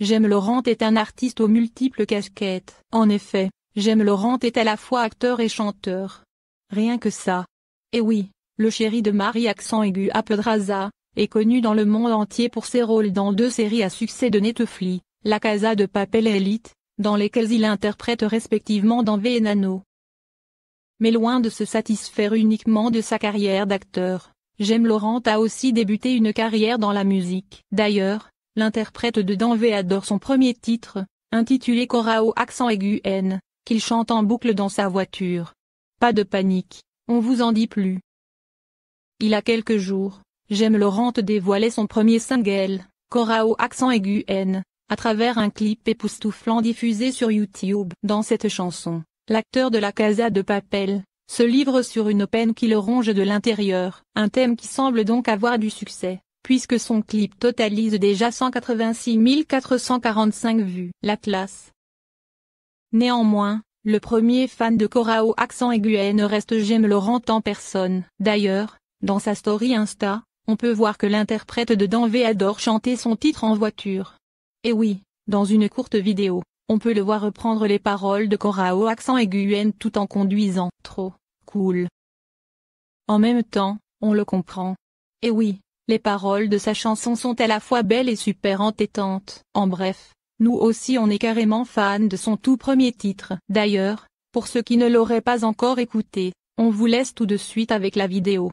J'aime Laurent est un artiste aux multiples casquettes. En effet, J'aime Laurent est à la fois acteur et chanteur. Rien que ça. Et oui, le chéri de Marie Accent Aigu à Pedraza, est connu dans le monde entier pour ses rôles dans deux séries à succès de Netflix, La Casa de Papel et Elite, dans lesquelles il interprète respectivement dans V Nano. Mais loin de se satisfaire uniquement de sa carrière d'acteur, J'aime Laurent a aussi débuté une carrière dans la musique. D'ailleurs, L'interprète de Danvé adore son premier titre, intitulé Corao accent aigu N, qu'il chante en boucle dans sa voiture. Pas de panique, on vous en dit plus. Il a quelques jours, J'aime Laurent dévoilait son premier single, Corao accent aigu N, à travers un clip époustouflant diffusé sur YouTube. Dans cette chanson, l'acteur de la Casa de Papel, se livre sur une peine qui le ronge de l'intérieur, un thème qui semble donc avoir du succès puisque son clip totalise déjà 186 445 vues. L'Atlas. Néanmoins, le premier fan de Corao accent aigu ne reste J'aime Laurent en personne. D'ailleurs, dans sa story Insta, on peut voir que l'interprète de Danvé adore chanter son titre en voiture. Et oui, dans une courte vidéo, on peut le voir reprendre les paroles de Corao accent aigu tout en conduisant. Trop cool. En même temps, on le comprend. Et oui, les paroles de sa chanson sont à la fois belles et super entêtantes. En bref, nous aussi on est carrément fan de son tout premier titre. D'ailleurs, pour ceux qui ne l'auraient pas encore écouté, on vous laisse tout de suite avec la vidéo.